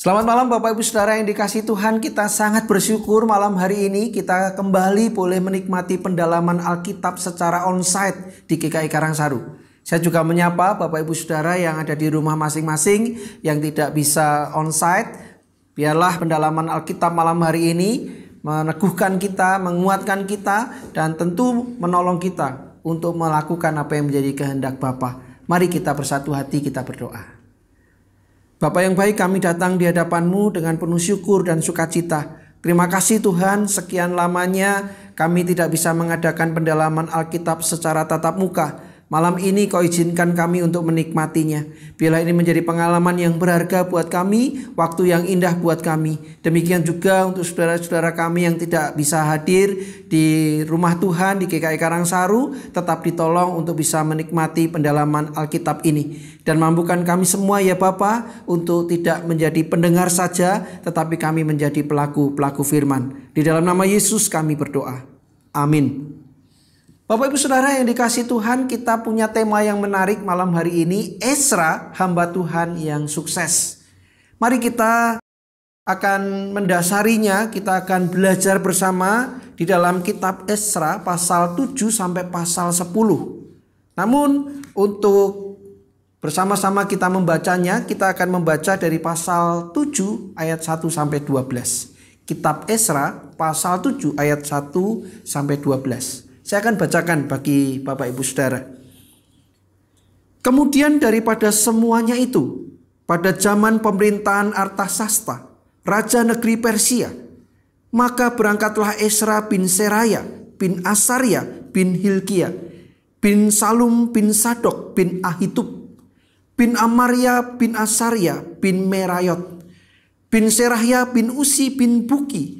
Selamat malam Bapak Ibu Saudara yang dikasih Tuhan, kita sangat bersyukur malam hari ini kita kembali boleh menikmati pendalaman Alkitab secara onsite di GKI Karangsaru. Saya juga menyapa Bapak Ibu Saudara yang ada di rumah masing-masing yang tidak bisa onsite. Biarlah pendalaman Alkitab malam hari ini meneguhkan kita, menguatkan kita dan tentu menolong kita untuk melakukan apa yang menjadi kehendak Bapa. Mari kita bersatu hati kita berdoa. Bapak yang baik kami datang di hadapanmu dengan penuh syukur dan sukacita. Terima kasih Tuhan sekian lamanya kami tidak bisa mengadakan pendalaman Alkitab secara tatap muka. Malam ini kau izinkan kami untuk menikmatinya. Bila ini menjadi pengalaman yang berharga buat kami, waktu yang indah buat kami. Demikian juga untuk saudara-saudara kami yang tidak bisa hadir di rumah Tuhan di GKI e Karangsaru, tetap ditolong untuk bisa menikmati pendalaman Alkitab ini. Dan mampukan kami semua ya Bapa untuk tidak menjadi pendengar saja, tetapi kami menjadi pelaku-pelaku firman. Di dalam nama Yesus kami berdoa. Amin. Bapak Ibu Saudara yang dikasih Tuhan, kita punya tema yang menarik malam hari ini, Esra, hamba Tuhan yang sukses. Mari kita akan mendasarinya, kita akan belajar bersama di dalam kitab Esra pasal 7 sampai pasal 10. Namun untuk Bersama-sama kita membacanya, kita akan membaca dari pasal 7 ayat 1 sampai 12. Kitab Esra pasal 7 ayat 1 sampai 12. Saya akan bacakan bagi Bapak Ibu Saudara. Kemudian daripada semuanya itu, pada zaman pemerintahan Artasasta, raja negeri Persia, maka berangkatlah Esra bin Seraya, bin Asarya bin Hilkia, bin Salum, bin Sadok, bin Ahitub, bin Amaria, bin Asarya bin Merayot, bin Serahya, bin Usi, bin Buki,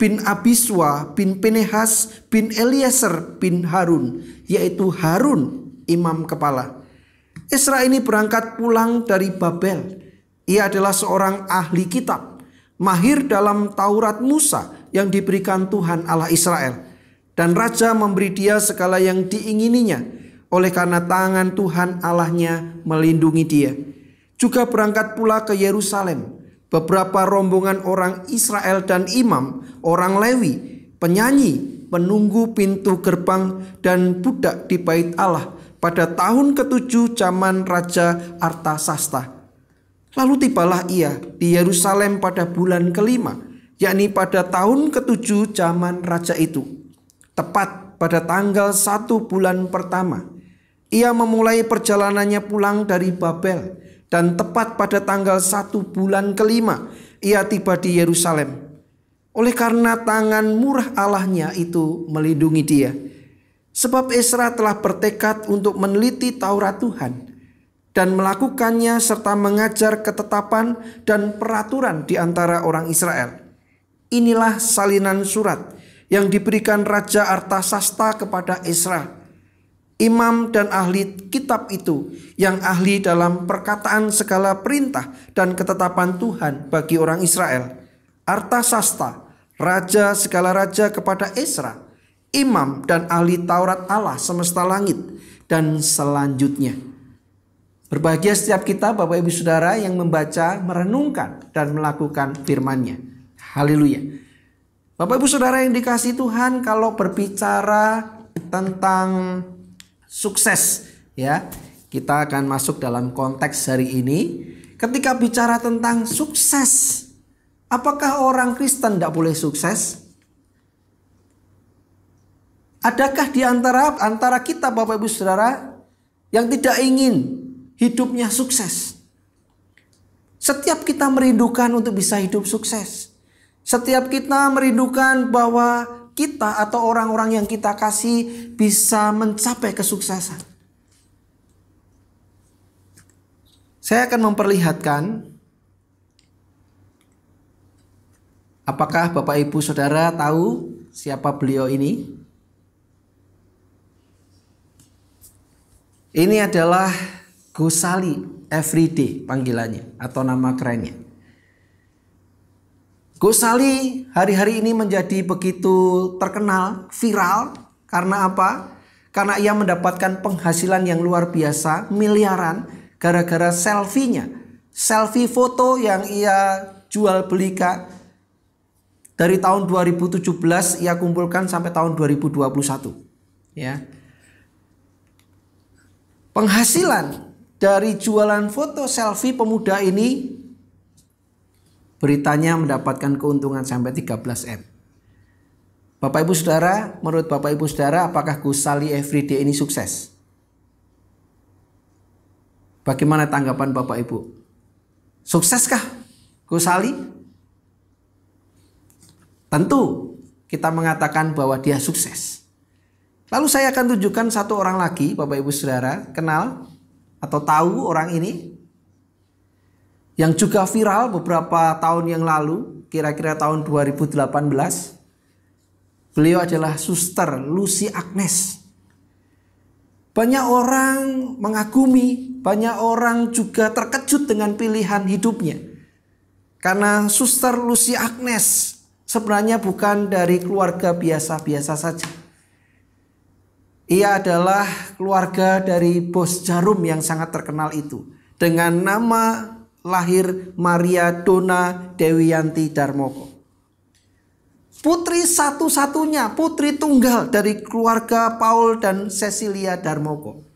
bin Abiswa, bin Pinehas, bin Eliezer, bin Harun, yaitu Harun, imam kepala. Isra ini berangkat pulang dari Babel. Ia adalah seorang ahli kitab, mahir dalam Taurat Musa yang diberikan Tuhan Allah Israel. Dan raja memberi dia segala yang diingininya, oleh karena tangan Tuhan Allahnya melindungi dia. Juga berangkat pula ke Yerusalem, beberapa rombongan orang Israel dan imam, orang Lewi, penyanyi, penunggu pintu gerbang, dan budak di bait Allah pada tahun ketujuh zaman Raja Sasta Lalu tibalah ia di Yerusalem pada bulan kelima, yakni pada tahun ketujuh zaman raja itu. Tepat pada tanggal satu bulan pertama, ia memulai perjalanannya pulang dari Babel, dan tepat pada tanggal satu bulan kelima ia tiba di Yerusalem. Oleh karena tangan murah Allahnya itu melindungi dia. Sebab Esra telah bertekad untuk meneliti Taurat Tuhan dan melakukannya serta mengajar ketetapan dan peraturan di antara orang Israel. Inilah salinan surat yang diberikan Raja Artasasta kepada Esra imam dan ahli kitab itu yang ahli dalam perkataan segala perintah dan ketetapan Tuhan bagi orang Israel. arta sasta raja segala raja kepada Esra, imam dan ahli Taurat Allah semesta langit dan selanjutnya. Berbahagia setiap kita Bapak Ibu Saudara yang membaca, merenungkan dan melakukan firman-Nya. Haleluya. Bapak Ibu Saudara yang dikasih Tuhan kalau berbicara tentang sukses ya. Kita akan masuk dalam konteks hari ini ketika bicara tentang sukses. Apakah orang Kristen tidak boleh sukses? Adakah di antara antara kita Bapak Ibu Saudara yang tidak ingin hidupnya sukses? Setiap kita merindukan untuk bisa hidup sukses. Setiap kita merindukan bahwa kita atau orang-orang yang kita kasih bisa mencapai kesuksesan. Saya akan memperlihatkan apakah Bapak Ibu Saudara tahu siapa beliau ini? Ini adalah Gosali Everyday panggilannya atau nama kerennya. Gosali hari-hari ini menjadi begitu terkenal, viral karena apa? Karena ia mendapatkan penghasilan yang luar biasa, miliaran gara-gara selfie-nya. Selfie foto yang ia jual belikan dari tahun 2017 ia kumpulkan sampai tahun 2021. Ya. Penghasilan dari jualan foto selfie pemuda ini Beritanya mendapatkan keuntungan sampai 13M. Bapak Ibu Saudara, menurut Bapak Ibu Saudara, apakah Gusali Everyday ini sukses? Bagaimana tanggapan Bapak Ibu? Sukseskah Gusali? Tentu kita mengatakan bahwa dia sukses. Lalu saya akan tunjukkan satu orang lagi, Bapak Ibu Saudara, kenal atau tahu orang ini yang juga viral beberapa tahun yang lalu, kira-kira tahun 2018. Beliau adalah suster Lucy Agnes. Banyak orang mengagumi, banyak orang juga terkejut dengan pilihan hidupnya. Karena suster Lucy Agnes sebenarnya bukan dari keluarga biasa-biasa saja. Ia adalah keluarga dari bos jarum yang sangat terkenal itu. Dengan nama lahir Maria Dona Dewianti Darmoko. Putri satu-satunya, putri tunggal dari keluarga Paul dan Cecilia Darmoko.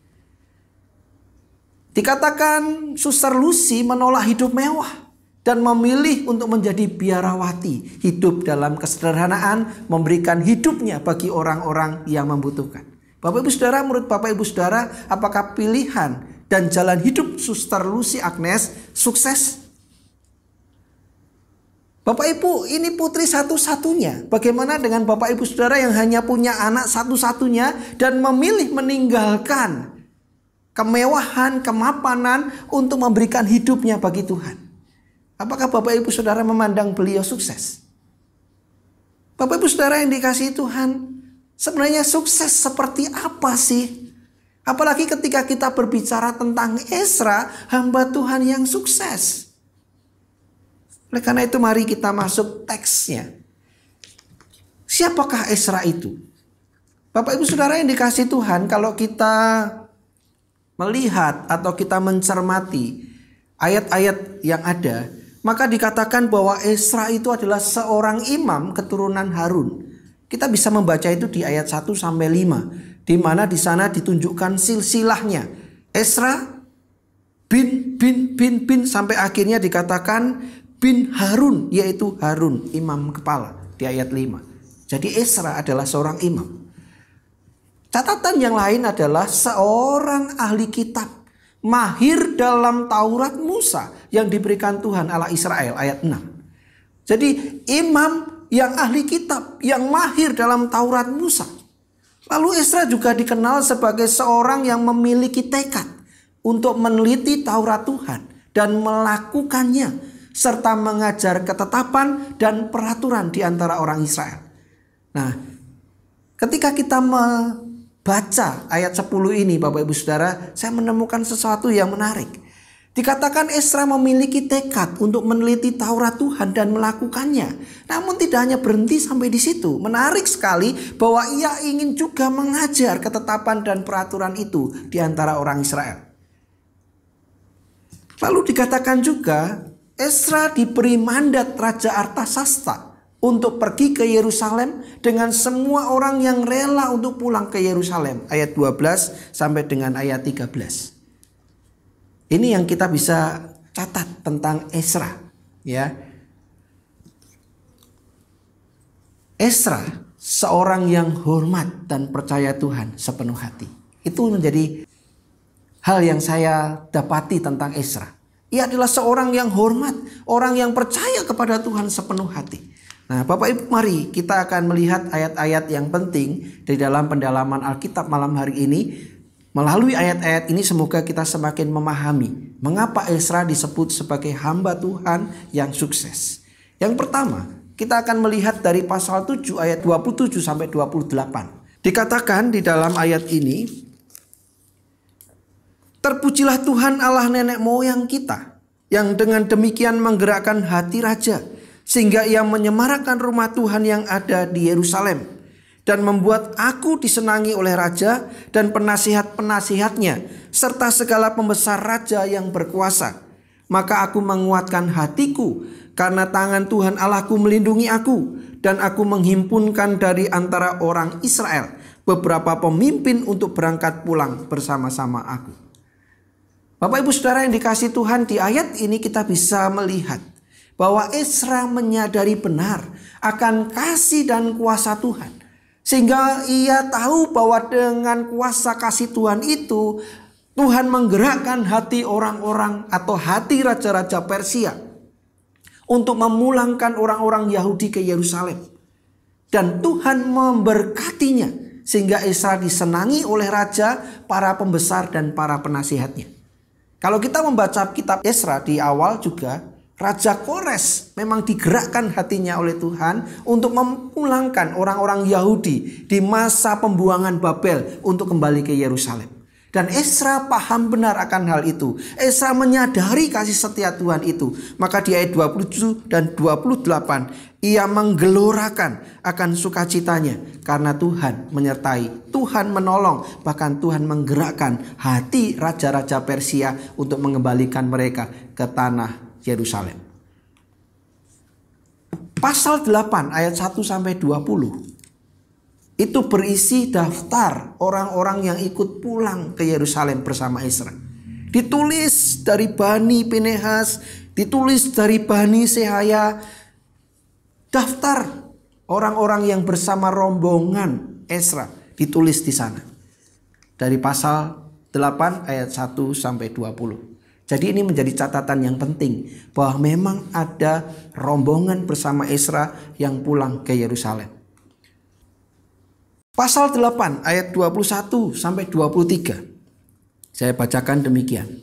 Dikatakan Suster Lucy menolak hidup mewah dan memilih untuk menjadi biarawati, hidup dalam kesederhanaan, memberikan hidupnya bagi orang-orang yang membutuhkan. Bapak Ibu Saudara, menurut Bapak Ibu Saudara, apakah pilihan dan jalan hidup Suster Lucy Agnes sukses. Bapak Ibu, ini putri satu-satunya. Bagaimana dengan Bapak Ibu Saudara yang hanya punya anak satu-satunya dan memilih meninggalkan kemewahan, kemapanan untuk memberikan hidupnya bagi Tuhan? Apakah Bapak Ibu Saudara memandang beliau sukses? Bapak Ibu Saudara yang dikasihi Tuhan, sebenarnya sukses seperti apa sih Apalagi ketika kita berbicara tentang Esra, hamba Tuhan yang sukses. Oleh karena itu mari kita masuk teksnya. Siapakah Esra itu? Bapak ibu saudara yang dikasih Tuhan, kalau kita melihat atau kita mencermati ayat-ayat yang ada, maka dikatakan bahwa Esra itu adalah seorang imam keturunan Harun. Kita bisa membaca itu di ayat 1 sampai 5 di mana di sana ditunjukkan silsilahnya Esra bin bin bin bin sampai akhirnya dikatakan bin Harun yaitu Harun imam kepala di ayat 5. Jadi Esra adalah seorang imam. Catatan yang lain adalah seorang ahli kitab mahir dalam Taurat Musa yang diberikan Tuhan Allah Israel ayat 6. Jadi imam yang ahli kitab yang mahir dalam Taurat Musa Lalu Esra juga dikenal sebagai seorang yang memiliki tekad untuk meneliti Taurat Tuhan dan melakukannya serta mengajar ketetapan dan peraturan di antara orang Israel. Nah, ketika kita membaca ayat 10 ini Bapak Ibu Saudara, saya menemukan sesuatu yang menarik. Dikatakan Esra memiliki tekad untuk meneliti Taurat Tuhan dan melakukannya. Namun tidak hanya berhenti sampai di situ. Menarik sekali bahwa ia ingin juga mengajar ketetapan dan peraturan itu di antara orang Israel. Lalu dikatakan juga Esra diberi mandat Raja Artasasta untuk pergi ke Yerusalem dengan semua orang yang rela untuk pulang ke Yerusalem. Ayat 12 sampai dengan ayat 13. Ini yang kita bisa catat tentang Esra, ya. Esra seorang yang hormat dan percaya Tuhan sepenuh hati. Itu menjadi hal yang saya dapati tentang Esra. Ia adalah seorang yang hormat, orang yang percaya kepada Tuhan sepenuh hati. Nah, Bapak Ibu, mari kita akan melihat ayat-ayat yang penting di dalam pendalaman Alkitab malam hari ini Melalui ayat-ayat ini semoga kita semakin memahami mengapa Ezra disebut sebagai hamba Tuhan yang sukses. Yang pertama, kita akan melihat dari pasal 7 ayat 27 sampai 28. Dikatakan di dalam ayat ini, Terpujilah Tuhan Allah nenek moyang kita yang dengan demikian menggerakkan hati raja sehingga ia menyemarakan rumah Tuhan yang ada di Yerusalem dan membuat aku disenangi oleh raja dan penasihat-penasihatnya serta segala pembesar raja yang berkuasa. Maka aku menguatkan hatiku karena tangan Tuhan Allahku melindungi aku dan aku menghimpunkan dari antara orang Israel beberapa pemimpin untuk berangkat pulang bersama-sama aku. Bapak Ibu Saudara yang dikasih Tuhan di ayat ini kita bisa melihat bahwa Esra menyadari benar akan kasih dan kuasa Tuhan. Sehingga ia tahu bahwa dengan kuasa kasih Tuhan itu Tuhan menggerakkan hati orang-orang atau hati raja-raja Persia untuk memulangkan orang-orang Yahudi ke Yerusalem. Dan Tuhan memberkatinya sehingga Israel disenangi oleh raja, para pembesar dan para penasihatnya. Kalau kita membaca kitab Esra di awal juga Raja Kores memang digerakkan hatinya oleh Tuhan untuk memulangkan orang-orang Yahudi di masa pembuangan Babel untuk kembali ke Yerusalem. Dan Esra paham benar akan hal itu. Esra menyadari kasih setia Tuhan itu. Maka di ayat 27 dan 28 ia menggelorakan akan sukacitanya karena Tuhan menyertai, Tuhan menolong, bahkan Tuhan menggerakkan hati raja-raja Persia untuk mengembalikan mereka ke tanah Yerusalem. Pasal 8 ayat 1 sampai 20 itu berisi daftar orang-orang yang ikut pulang ke Yerusalem bersama Israel. Ditulis dari Bani Pinehas, ditulis dari Bani Sehaya, daftar orang-orang yang bersama rombongan Esra ditulis di sana. Dari pasal 8 ayat 1 sampai 20. Jadi ini menjadi catatan yang penting bahwa memang ada rombongan bersama Esra yang pulang ke Yerusalem. Pasal 8 ayat 21 sampai 23. Saya bacakan demikian.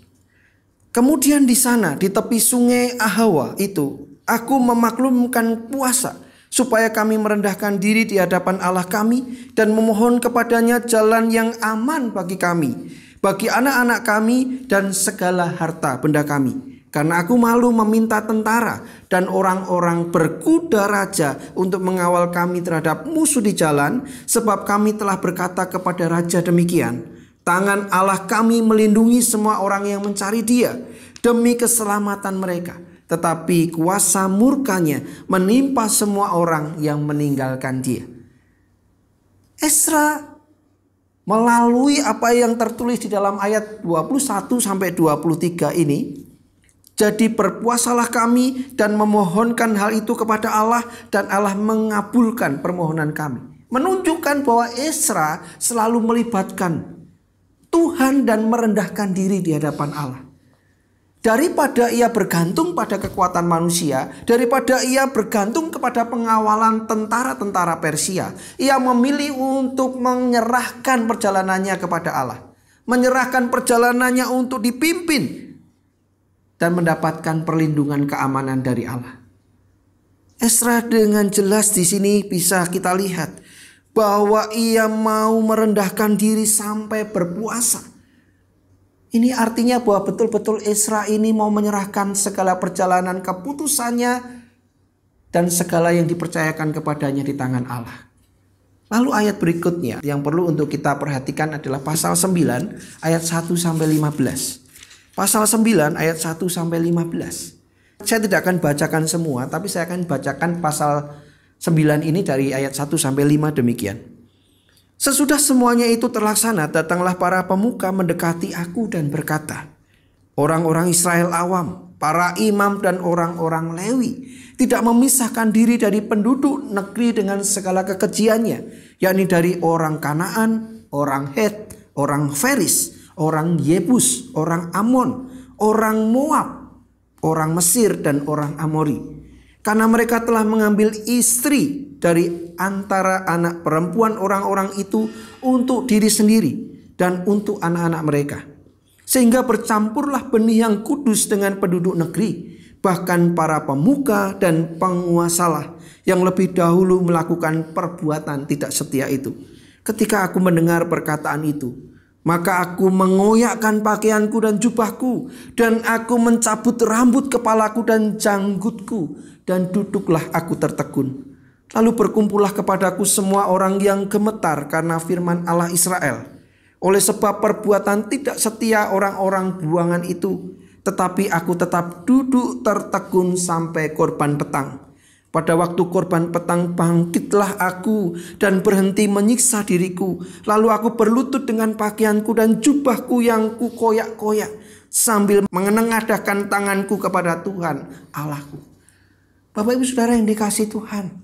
Kemudian di sana di tepi sungai Ahawa itu aku memaklumkan puasa supaya kami merendahkan diri di hadapan Allah kami dan memohon kepadanya jalan yang aman bagi kami bagi anak-anak kami dan segala harta benda kami. Karena aku malu meminta tentara dan orang-orang berkuda raja untuk mengawal kami terhadap musuh di jalan, sebab kami telah berkata kepada raja demikian: "Tangan Allah kami melindungi semua orang yang mencari Dia demi keselamatan mereka." tetapi kuasa murkanya menimpa semua orang yang meninggalkan dia. Esra melalui apa yang tertulis di dalam ayat 21 sampai 23 ini jadi berpuasalah kami dan memohonkan hal itu kepada Allah dan Allah mengabulkan permohonan kami. Menunjukkan bahwa Esra selalu melibatkan Tuhan dan merendahkan diri di hadapan Allah. Daripada ia bergantung pada kekuatan manusia, daripada ia bergantung kepada pengawalan tentara-tentara Persia, ia memilih untuk menyerahkan perjalanannya kepada Allah, menyerahkan perjalanannya untuk dipimpin dan mendapatkan perlindungan keamanan dari Allah. Esra dengan jelas di sini bisa kita lihat bahwa ia mau merendahkan diri sampai berpuasa ini artinya bahwa betul-betul Isra ini mau menyerahkan segala perjalanan keputusannya dan segala yang dipercayakan kepadanya di tangan Allah. Lalu ayat berikutnya yang perlu untuk kita perhatikan adalah pasal 9 ayat 1 sampai 15. Pasal 9 ayat 1 sampai 15. Saya tidak akan bacakan semua tapi saya akan bacakan pasal 9 ini dari ayat 1 sampai 5 demikian. Sesudah semuanya itu terlaksana, datanglah para pemuka mendekati aku dan berkata, Orang-orang Israel awam, para imam dan orang-orang Lewi tidak memisahkan diri dari penduduk negeri dengan segala kekejiannya, yakni dari orang Kanaan, orang Het, orang Feris, orang Yebus, orang Amon, orang Moab, orang Mesir dan orang Amori. Karena mereka telah mengambil istri dari antara anak perempuan orang-orang itu untuk diri sendiri dan untuk anak-anak mereka. Sehingga bercampurlah benih yang kudus dengan penduduk negeri, bahkan para pemuka dan penguasalah yang lebih dahulu melakukan perbuatan tidak setia itu. Ketika aku mendengar perkataan itu, maka aku mengoyakkan pakaianku dan jubahku, dan aku mencabut rambut kepalaku dan janggutku, dan duduklah aku tertegun. Lalu berkumpullah kepadaku semua orang yang gemetar karena firman Allah Israel. Oleh sebab perbuatan tidak setia orang-orang buangan itu, tetapi aku tetap duduk tertegun sampai korban petang.' Pada waktu korban petang bangkitlah aku dan berhenti menyiksa diriku. Lalu aku berlutut dengan pakaianku dan jubahku yang kukoyak-koyak sambil mengenengadahkan tanganku kepada Tuhan Allahku. Bapak Ibu Saudara yang dikasih Tuhan,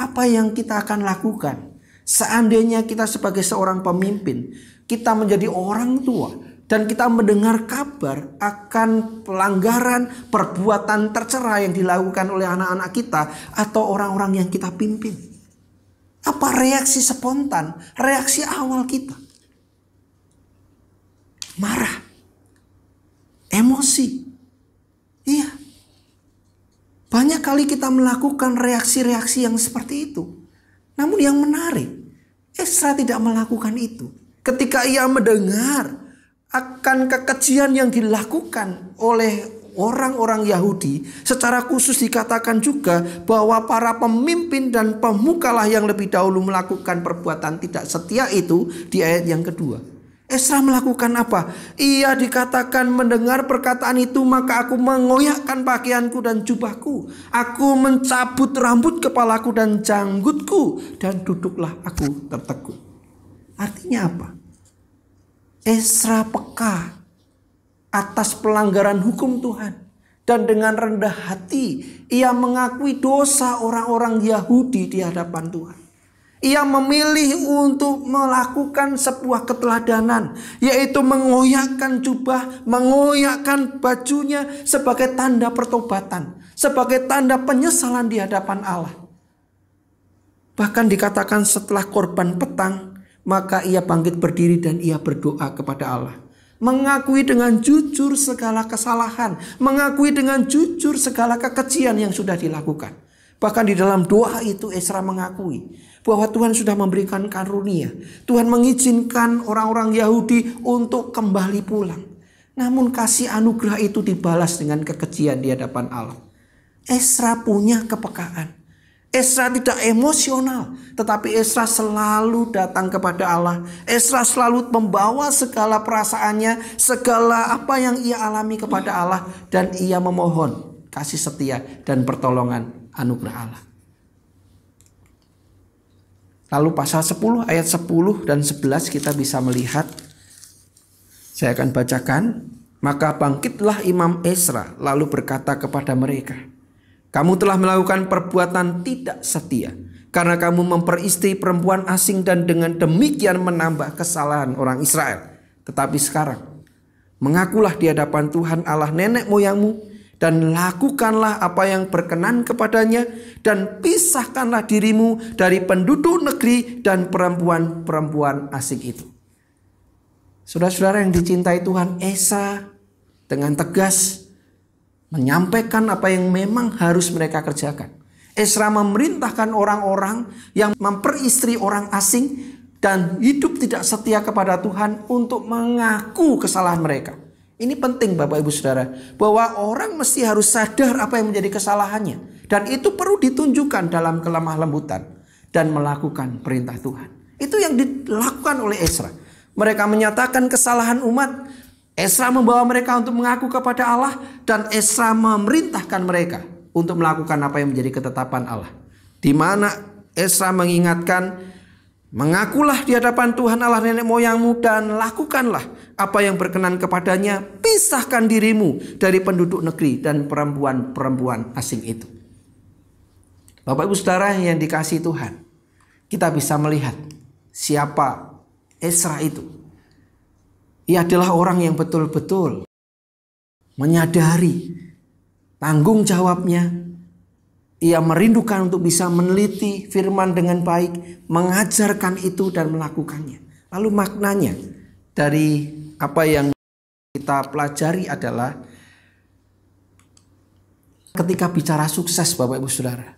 apa yang kita akan lakukan seandainya kita sebagai seorang pemimpin, kita menjadi orang tua, dan kita mendengar kabar akan pelanggaran perbuatan tercerai yang dilakukan oleh anak-anak kita atau orang-orang yang kita pimpin. Apa reaksi spontan, reaksi awal kita? Marah. Emosi. Iya. Banyak kali kita melakukan reaksi-reaksi yang seperti itu. Namun yang menarik, Esra tidak melakukan itu. Ketika ia mendengar akan kekejian yang dilakukan oleh orang-orang Yahudi secara khusus dikatakan juga bahwa para pemimpin dan pemukalah yang lebih dahulu melakukan perbuatan tidak setia itu di ayat yang kedua. Esra melakukan apa? Ia dikatakan mendengar perkataan itu maka aku mengoyakkan pakaianku dan jubahku. Aku mencabut rambut kepalaku dan janggutku dan duduklah aku tertegun. Artinya apa? Esra peka atas pelanggaran hukum Tuhan. Dan dengan rendah hati ia mengakui dosa orang-orang Yahudi di hadapan Tuhan. Ia memilih untuk melakukan sebuah keteladanan, yaitu mengoyakkan jubah, mengoyakkan bajunya sebagai tanda pertobatan, sebagai tanda penyesalan di hadapan Allah. Bahkan dikatakan setelah korban petang, maka ia bangkit berdiri dan ia berdoa kepada Allah. Mengakui dengan jujur segala kesalahan. Mengakui dengan jujur segala kekejian yang sudah dilakukan. Bahkan di dalam doa itu Esra mengakui bahwa Tuhan sudah memberikan karunia. Tuhan mengizinkan orang-orang Yahudi untuk kembali pulang. Namun kasih anugerah itu dibalas dengan kekejian di hadapan Allah. Esra punya kepekaan. Esra tidak emosional, tetapi Esra selalu datang kepada Allah. Esra selalu membawa segala perasaannya, segala apa yang ia alami kepada Allah dan ia memohon kasih setia dan pertolongan anugerah Allah. Lalu pasal 10 ayat 10 dan 11 kita bisa melihat saya akan bacakan maka bangkitlah Imam Esra lalu berkata kepada mereka, kamu telah melakukan perbuatan tidak setia karena kamu memperistri perempuan asing dan dengan demikian menambah kesalahan orang Israel. Tetapi sekarang, mengakulah di hadapan Tuhan Allah nenek moyangmu dan lakukanlah apa yang berkenan kepadanya dan pisahkanlah dirimu dari penduduk negeri dan perempuan-perempuan asing itu. Saudara-saudara yang dicintai Tuhan, Esa dengan tegas menyampaikan apa yang memang harus mereka kerjakan. Esra memerintahkan orang-orang yang memperistri orang asing dan hidup tidak setia kepada Tuhan untuk mengaku kesalahan mereka. Ini penting Bapak Ibu Saudara, bahwa orang mesti harus sadar apa yang menjadi kesalahannya. Dan itu perlu ditunjukkan dalam kelemah lembutan dan melakukan perintah Tuhan. Itu yang dilakukan oleh Esra. Mereka menyatakan kesalahan umat Esra membawa mereka untuk mengaku kepada Allah dan Esra memerintahkan mereka untuk melakukan apa yang menjadi ketetapan Allah. Di mana Esra mengingatkan, mengakulah di hadapan Tuhan Allah nenek moyangmu dan lakukanlah apa yang berkenan kepadanya, pisahkan dirimu dari penduduk negeri dan perempuan-perempuan asing itu. Bapak Ibu Saudara yang dikasih Tuhan, kita bisa melihat siapa Esra itu ia adalah orang yang betul-betul menyadari tanggung jawabnya. Ia merindukan untuk bisa meneliti firman dengan baik, mengajarkan itu dan melakukannya. Lalu maknanya dari apa yang kita pelajari adalah ketika bicara sukses Bapak Ibu Saudara.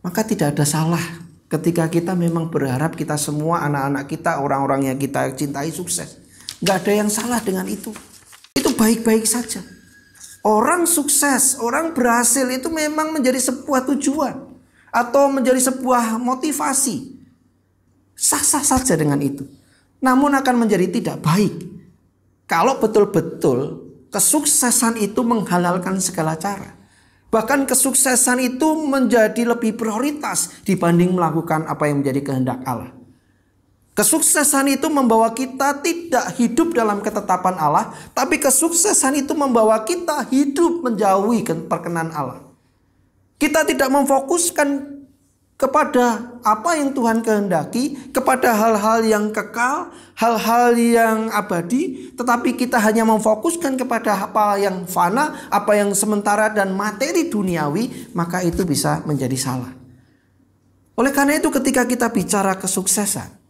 Maka tidak ada salah ketika kita memang berharap kita semua anak-anak kita, orang-orang yang kita cintai sukses. Nggak ada yang salah dengan itu. Itu baik-baik saja. Orang sukses, orang berhasil itu memang menjadi sebuah tujuan atau menjadi sebuah motivasi. Sah-sah saja dengan itu. Namun akan menjadi tidak baik kalau betul-betul kesuksesan itu menghalalkan segala cara. Bahkan kesuksesan itu menjadi lebih prioritas dibanding melakukan apa yang menjadi kehendak Allah. Kesuksesan itu membawa kita tidak hidup dalam ketetapan Allah, tapi kesuksesan itu membawa kita hidup menjauhi perkenan Allah. Kita tidak memfokuskan kepada apa yang Tuhan kehendaki, kepada hal-hal yang kekal, hal-hal yang abadi, tetapi kita hanya memfokuskan kepada apa yang fana, apa yang sementara dan materi duniawi, maka itu bisa menjadi salah. Oleh karena itu ketika kita bicara kesuksesan,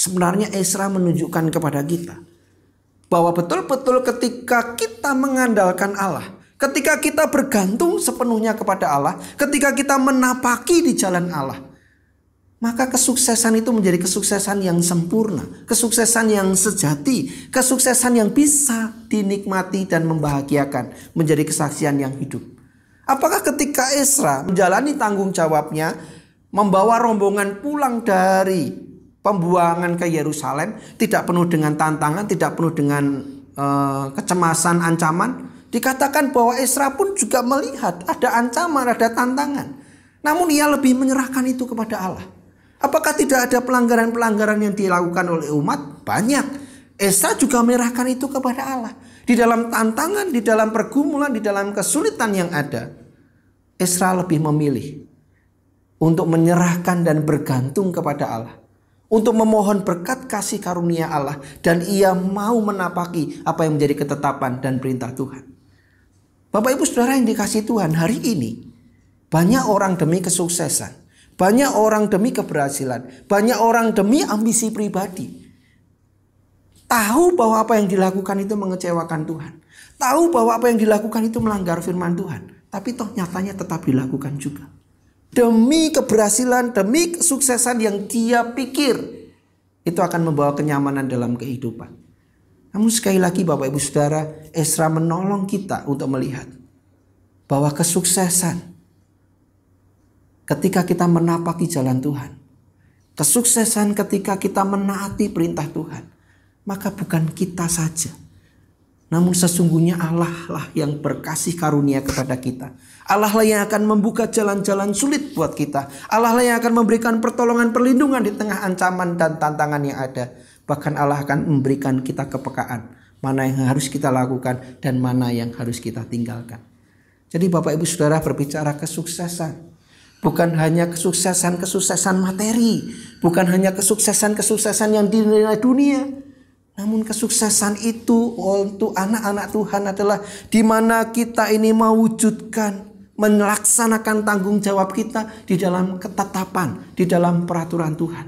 Sebenarnya Esra menunjukkan kepada kita bahwa betul-betul ketika kita mengandalkan Allah, ketika kita bergantung sepenuhnya kepada Allah, ketika kita menapaki di jalan Allah, maka kesuksesan itu menjadi kesuksesan yang sempurna, kesuksesan yang sejati, kesuksesan yang bisa dinikmati dan membahagiakan, menjadi kesaksian yang hidup. Apakah ketika Esra menjalani tanggung jawabnya, membawa rombongan pulang dari pembuangan ke Yerusalem tidak penuh dengan tantangan, tidak penuh dengan uh, kecemasan, ancaman. Dikatakan bahwa Esra pun juga melihat ada ancaman, ada tantangan. Namun ia lebih menyerahkan itu kepada Allah. Apakah tidak ada pelanggaran-pelanggaran yang dilakukan oleh umat? Banyak. Esra juga menyerahkan itu kepada Allah. Di dalam tantangan, di dalam pergumulan, di dalam kesulitan yang ada, Esra lebih memilih untuk menyerahkan dan bergantung kepada Allah untuk memohon berkat kasih karunia Allah dan ia mau menapaki apa yang menjadi ketetapan dan perintah Tuhan. Bapak Ibu Saudara yang dikasih Tuhan, hari ini banyak orang demi kesuksesan, banyak orang demi keberhasilan, banyak orang demi ambisi pribadi. Tahu bahwa apa yang dilakukan itu mengecewakan Tuhan. Tahu bahwa apa yang dilakukan itu melanggar firman Tuhan. Tapi toh nyatanya tetap dilakukan juga demi keberhasilan, demi kesuksesan yang dia pikir itu akan membawa kenyamanan dalam kehidupan. Namun sekali lagi Bapak Ibu Saudara, Esra menolong kita untuk melihat bahwa kesuksesan ketika kita menapaki jalan Tuhan, kesuksesan ketika kita menaati perintah Tuhan, maka bukan kita saja namun sesungguhnya Allah lah yang berkasih karunia kepada kita. Allah lah yang akan membuka jalan-jalan sulit buat kita. Allah lah yang akan memberikan pertolongan perlindungan di tengah ancaman dan tantangan yang ada. Bahkan Allah akan memberikan kita kepekaan. Mana yang harus kita lakukan dan mana yang harus kita tinggalkan. Jadi Bapak Ibu Saudara berbicara kesuksesan. Bukan hanya kesuksesan-kesuksesan materi. Bukan hanya kesuksesan-kesuksesan yang dinilai dunia namun kesuksesan itu untuk anak-anak Tuhan adalah di mana kita ini mewujudkan, melaksanakan tanggung jawab kita di dalam ketetapan, di dalam peraturan Tuhan.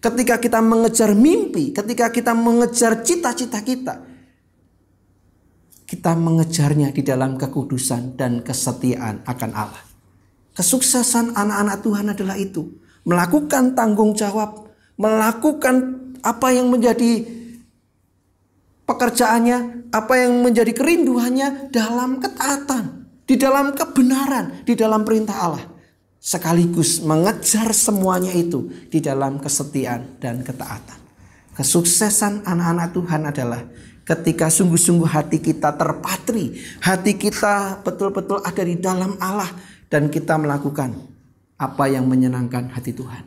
Ketika kita mengejar mimpi, ketika kita mengejar cita-cita kita, kita mengejarnya di dalam kekudusan dan kesetiaan akan Allah. Kesuksesan anak-anak Tuhan adalah itu, melakukan tanggung jawab, melakukan apa yang menjadi pekerjaannya, apa yang menjadi kerinduannya dalam ketaatan, di dalam kebenaran, di dalam perintah Allah. Sekaligus mengejar semuanya itu di dalam kesetiaan dan ketaatan. Kesuksesan anak-anak Tuhan adalah ketika sungguh-sungguh hati kita terpatri, hati kita betul-betul ada di dalam Allah dan kita melakukan apa yang menyenangkan hati Tuhan.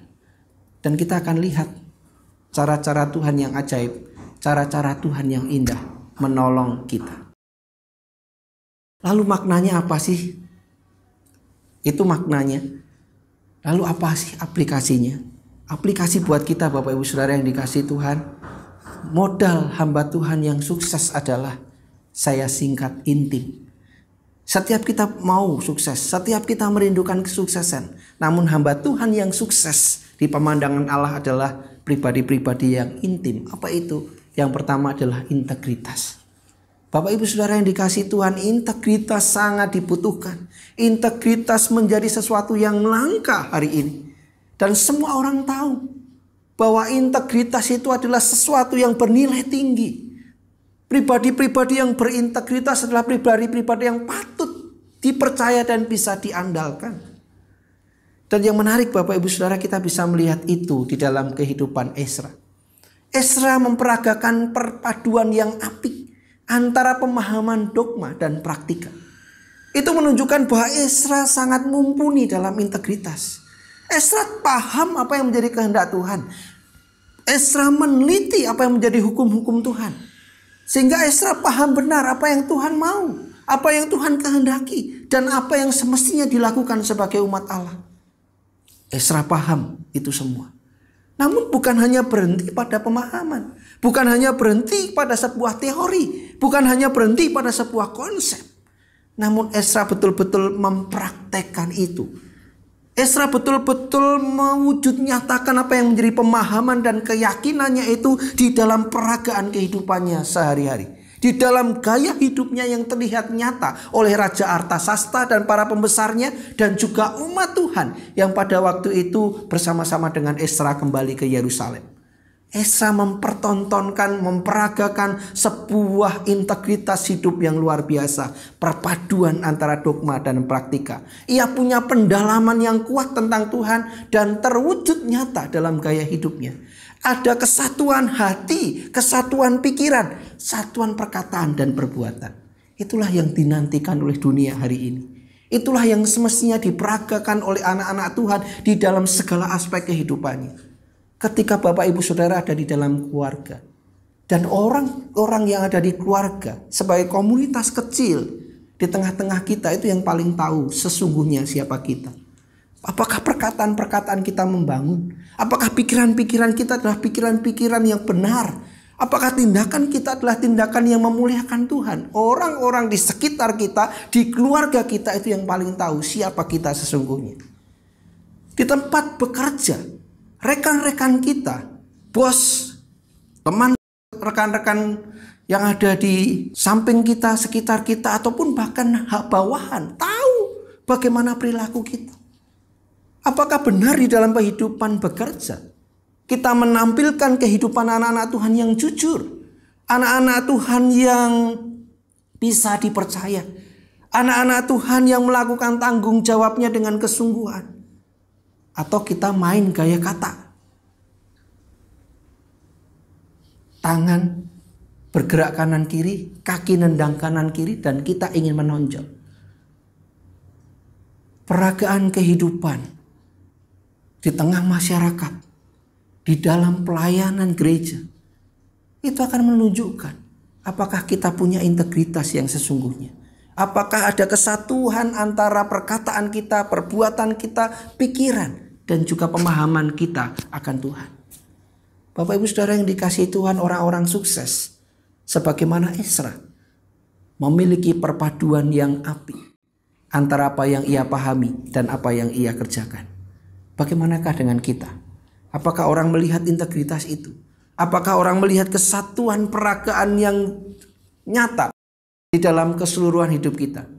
Dan kita akan lihat cara-cara Tuhan yang ajaib cara-cara Tuhan yang indah menolong kita. Lalu maknanya apa sih? Itu maknanya. Lalu apa sih aplikasinya? Aplikasi buat kita Bapak Ibu Saudara yang dikasih Tuhan. Modal hamba Tuhan yang sukses adalah saya singkat intim. Setiap kita mau sukses, setiap kita merindukan kesuksesan. Namun hamba Tuhan yang sukses di pemandangan Allah adalah pribadi-pribadi yang intim. Apa itu? Yang pertama adalah integritas. Bapak Ibu Saudara yang dikasih Tuhan, integritas sangat dibutuhkan. Integritas menjadi sesuatu yang langka hari ini. Dan semua orang tahu bahwa integritas itu adalah sesuatu yang bernilai tinggi. Pribadi-pribadi yang berintegritas adalah pribadi-pribadi yang patut dipercaya dan bisa diandalkan. Dan yang menarik Bapak Ibu Saudara kita bisa melihat itu di dalam kehidupan Esra. Esra memperagakan perpaduan yang apik antara pemahaman dogma dan praktika. Itu menunjukkan bahwa Esra sangat mumpuni dalam integritas. Esra paham apa yang menjadi kehendak Tuhan. Esra meneliti apa yang menjadi hukum-hukum Tuhan. Sehingga Esra paham benar apa yang Tuhan mau, apa yang Tuhan kehendaki, dan apa yang semestinya dilakukan sebagai umat Allah. Esra paham itu semua. Namun bukan hanya berhenti pada pemahaman, bukan hanya berhenti pada sebuah teori, bukan hanya berhenti pada sebuah konsep. Namun Esra betul-betul mempraktekkan itu. Esra betul-betul mewujud nyatakan apa yang menjadi pemahaman dan keyakinannya itu di dalam peragaan kehidupannya sehari-hari. Di dalam gaya hidupnya yang terlihat nyata oleh Raja Artasasta dan para pembesarnya dan juga umat Tuhan yang pada waktu itu bersama-sama dengan Esra kembali ke Yerusalem. Esra mempertontonkan, memperagakan sebuah integritas hidup yang luar biasa. Perpaduan antara dogma dan praktika. Ia punya pendalaman yang kuat tentang Tuhan dan terwujud nyata dalam gaya hidupnya. Ada kesatuan hati, kesatuan pikiran, satuan perkataan dan perbuatan. Itulah yang dinantikan oleh dunia hari ini. Itulah yang semestinya diperagakan oleh anak-anak Tuhan di dalam segala aspek kehidupannya. Ketika Bapak Ibu Saudara ada di dalam keluarga dan orang-orang yang ada di keluarga sebagai komunitas kecil di tengah-tengah kita itu yang paling tahu sesungguhnya siapa kita. Apakah perkataan-perkataan kita membangun? Apakah pikiran-pikiran kita adalah pikiran-pikiran yang benar? Apakah tindakan kita adalah tindakan yang memuliakan Tuhan? Orang-orang di sekitar kita, di keluarga kita itu yang paling tahu siapa kita sesungguhnya. Di tempat bekerja, rekan-rekan kita, bos, teman rekan-rekan yang ada di samping kita, sekitar kita, ataupun bahkan hak bawahan, tahu bagaimana perilaku kita. Apakah benar di dalam kehidupan bekerja kita menampilkan kehidupan anak-anak Tuhan yang jujur, anak-anak Tuhan yang bisa dipercaya, anak-anak Tuhan yang melakukan tanggung jawabnya dengan kesungguhan, atau kita main gaya kata? Tangan bergerak kanan kiri, kaki nendang kanan kiri, dan kita ingin menonjol. Peragaan kehidupan di tengah masyarakat, di dalam pelayanan gereja, itu akan menunjukkan apakah kita punya integritas yang sesungguhnya. Apakah ada kesatuan antara perkataan kita, perbuatan kita, pikiran, dan juga pemahaman kita akan Tuhan. Bapak ibu saudara yang dikasih Tuhan orang-orang sukses. Sebagaimana Isra memiliki perpaduan yang api antara apa yang ia pahami dan apa yang ia kerjakan. Bagaimanakah dengan kita? Apakah orang melihat integritas itu? Apakah orang melihat kesatuan peragaan yang nyata di dalam keseluruhan hidup kita?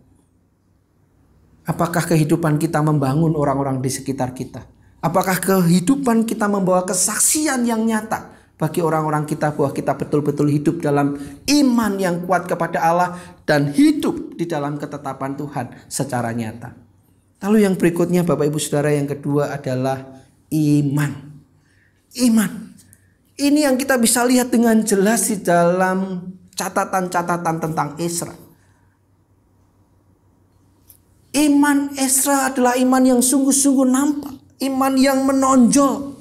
Apakah kehidupan kita membangun orang-orang di sekitar kita? Apakah kehidupan kita membawa kesaksian yang nyata bagi orang-orang kita bahwa kita betul-betul hidup dalam iman yang kuat kepada Allah dan hidup di dalam ketetapan Tuhan secara nyata? Lalu yang berikutnya Bapak Ibu Saudara yang kedua adalah iman. Iman. Ini yang kita bisa lihat dengan jelas di dalam catatan-catatan tentang Esra. Iman Esra adalah iman yang sungguh-sungguh nampak, iman yang menonjol.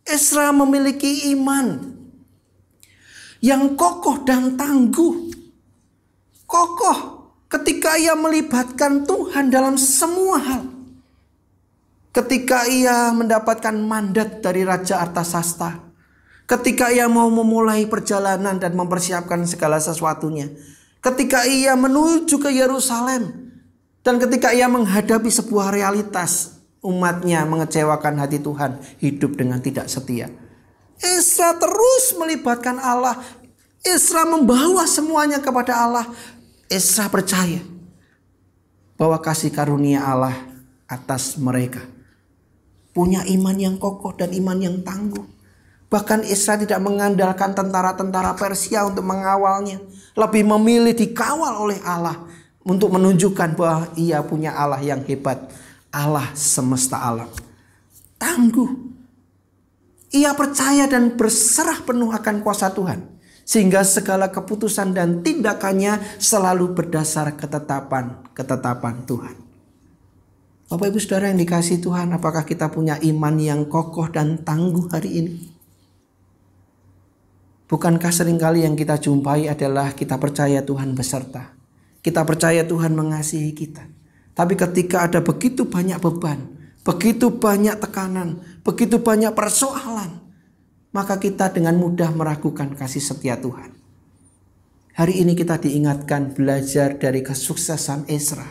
Esra memiliki iman yang kokoh dan tangguh. Kokoh Ketika ia melibatkan Tuhan dalam semua hal. Ketika ia mendapatkan mandat dari Raja Artasasta. Ketika ia mau memulai perjalanan dan mempersiapkan segala sesuatunya. Ketika ia menuju ke Yerusalem. Dan ketika ia menghadapi sebuah realitas umatnya mengecewakan hati Tuhan hidup dengan tidak setia. Esra terus melibatkan Allah. Esra membawa semuanya kepada Allah Esa percaya bahwa kasih karunia Allah atas mereka. Punya iman yang kokoh dan iman yang tangguh. Bahkan Esa tidak mengandalkan tentara-tentara Persia untuk mengawalnya. Lebih memilih dikawal oleh Allah untuk menunjukkan bahwa ia punya Allah yang hebat. Allah semesta alam. Tangguh. Ia percaya dan berserah penuh akan kuasa Tuhan sehingga segala keputusan dan tindakannya selalu berdasar ketetapan ketetapan Tuhan. Bapak Ibu Saudara yang dikasih Tuhan, apakah kita punya iman yang kokoh dan tangguh hari ini? Bukankah seringkali yang kita jumpai adalah kita percaya Tuhan beserta. Kita percaya Tuhan mengasihi kita. Tapi ketika ada begitu banyak beban, begitu banyak tekanan, begitu banyak persoalan, maka kita dengan mudah meragukan kasih setia Tuhan. Hari ini kita diingatkan belajar dari kesuksesan Ezra.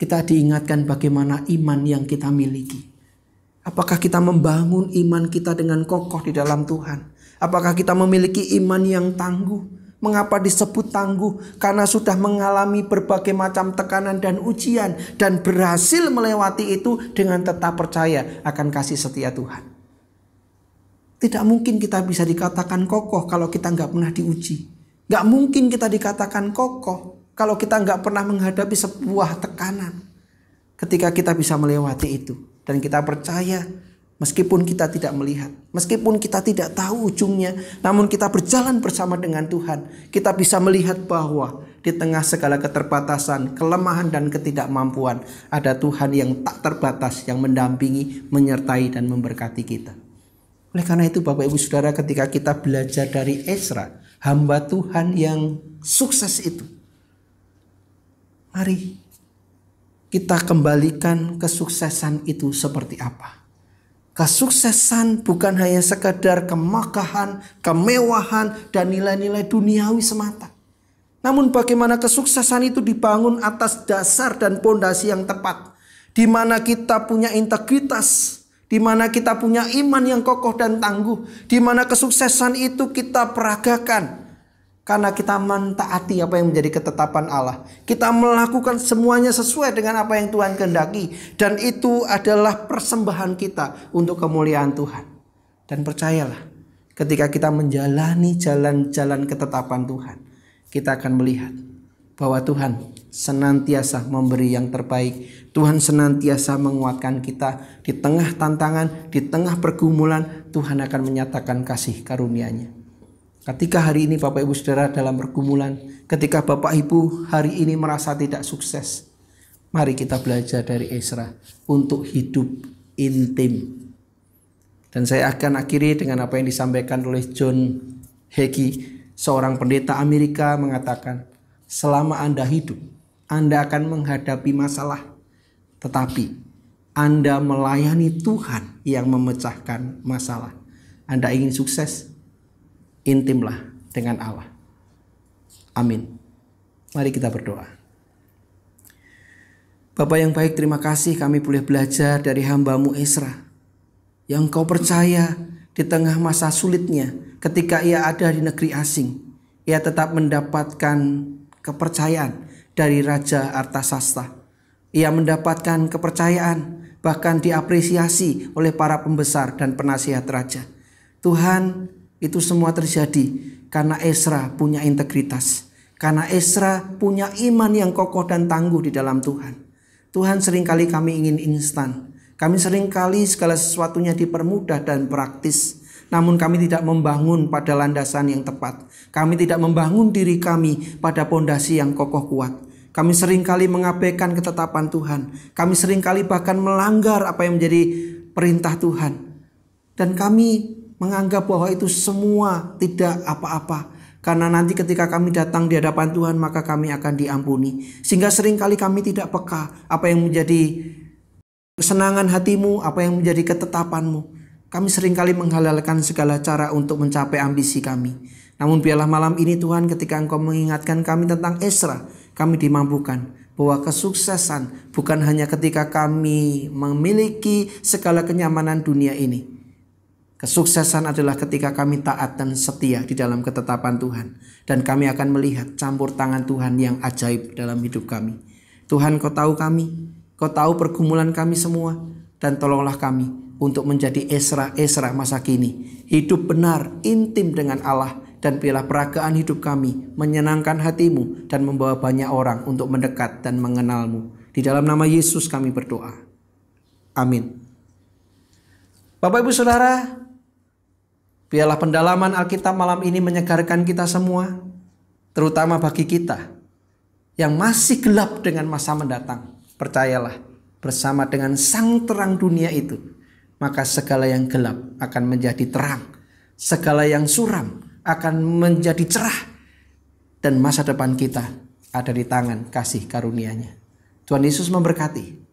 Kita diingatkan bagaimana iman yang kita miliki. Apakah kita membangun iman kita dengan kokoh di dalam Tuhan? Apakah kita memiliki iman yang tangguh? Mengapa disebut tangguh? Karena sudah mengalami berbagai macam tekanan dan ujian dan berhasil melewati itu dengan tetap percaya akan kasih setia Tuhan. Tidak mungkin kita bisa dikatakan kokoh kalau kita nggak pernah diuji. Nggak mungkin kita dikatakan kokoh kalau kita nggak pernah menghadapi sebuah tekanan. Ketika kita bisa melewati itu dan kita percaya Meskipun kita tidak melihat, meskipun kita tidak tahu ujungnya, namun kita berjalan bersama dengan Tuhan, kita bisa melihat bahwa di tengah segala keterbatasan, kelemahan, dan ketidakmampuan, ada Tuhan yang tak terbatas yang mendampingi, menyertai, dan memberkati kita. Oleh karena itu, Bapak Ibu Saudara, ketika kita belajar dari Ezra, hamba Tuhan yang sukses itu, mari kita kembalikan kesuksesan itu seperti apa Kesuksesan bukan hanya sekadar kemakahan, kemewahan, dan nilai-nilai duniawi semata. Namun bagaimana kesuksesan itu dibangun atas dasar dan pondasi yang tepat. Di mana kita punya integritas, di mana kita punya iman yang kokoh dan tangguh, di mana kesuksesan itu kita peragakan, karena kita mentaati apa yang menjadi ketetapan Allah. Kita melakukan semuanya sesuai dengan apa yang Tuhan kehendaki. Dan itu adalah persembahan kita untuk kemuliaan Tuhan. Dan percayalah, ketika kita menjalani jalan-jalan ketetapan Tuhan, kita akan melihat bahwa Tuhan senantiasa memberi yang terbaik. Tuhan senantiasa menguatkan kita di tengah tantangan, di tengah pergumulan. Tuhan akan menyatakan kasih karunia-Nya. Ketika hari ini Bapak Ibu Saudara dalam pergumulan, ketika Bapak Ibu hari ini merasa tidak sukses, mari kita belajar dari Ezra untuk hidup intim. Dan saya akan akhiri dengan apa yang disampaikan oleh John Hagee, seorang pendeta Amerika mengatakan, selama Anda hidup, Anda akan menghadapi masalah. Tetapi Anda melayani Tuhan yang memecahkan masalah. Anda ingin sukses, intimlah dengan Allah. Amin. Mari kita berdoa. Bapak yang baik, terima kasih kami boleh belajar dari hambamu Esra. Yang kau percaya di tengah masa sulitnya ketika ia ada di negeri asing. Ia tetap mendapatkan kepercayaan dari Raja Artasasta. Ia mendapatkan kepercayaan bahkan diapresiasi oleh para pembesar dan penasihat raja. Tuhan, itu semua terjadi karena Esra punya integritas. Karena Esra punya iman yang kokoh dan tangguh di dalam Tuhan. Tuhan seringkali kami ingin instan. Kami seringkali segala sesuatunya dipermudah dan praktis. Namun kami tidak membangun pada landasan yang tepat. Kami tidak membangun diri kami pada pondasi yang kokoh kuat. Kami seringkali mengabaikan ketetapan Tuhan. Kami seringkali bahkan melanggar apa yang menjadi perintah Tuhan. Dan kami menganggap bahwa itu semua tidak apa-apa. Karena nanti ketika kami datang di hadapan Tuhan maka kami akan diampuni. Sehingga seringkali kami tidak peka apa yang menjadi kesenangan hatimu, apa yang menjadi ketetapanmu. Kami seringkali menghalalkan segala cara untuk mencapai ambisi kami. Namun biarlah malam ini Tuhan ketika Engkau mengingatkan kami tentang Esra, kami dimampukan bahwa kesuksesan bukan hanya ketika kami memiliki segala kenyamanan dunia ini, Kesuksesan adalah ketika kami taat dan setia di dalam ketetapan Tuhan. Dan kami akan melihat campur tangan Tuhan yang ajaib dalam hidup kami. Tuhan kau tahu kami, kau tahu pergumulan kami semua. Dan tolonglah kami untuk menjadi Esra-Esra masa kini. Hidup benar, intim dengan Allah. Dan biarlah peragaan hidup kami menyenangkan hatimu dan membawa banyak orang untuk mendekat dan mengenalmu. Di dalam nama Yesus kami berdoa. Amin. Bapak Ibu Saudara, Biarlah pendalaman Alkitab malam ini menyegarkan kita semua, terutama bagi kita yang masih gelap dengan masa mendatang. Percayalah, bersama dengan sang terang dunia itu, maka segala yang gelap akan menjadi terang, segala yang suram akan menjadi cerah, dan masa depan kita ada di tangan kasih karunia-Nya. Tuhan Yesus memberkati.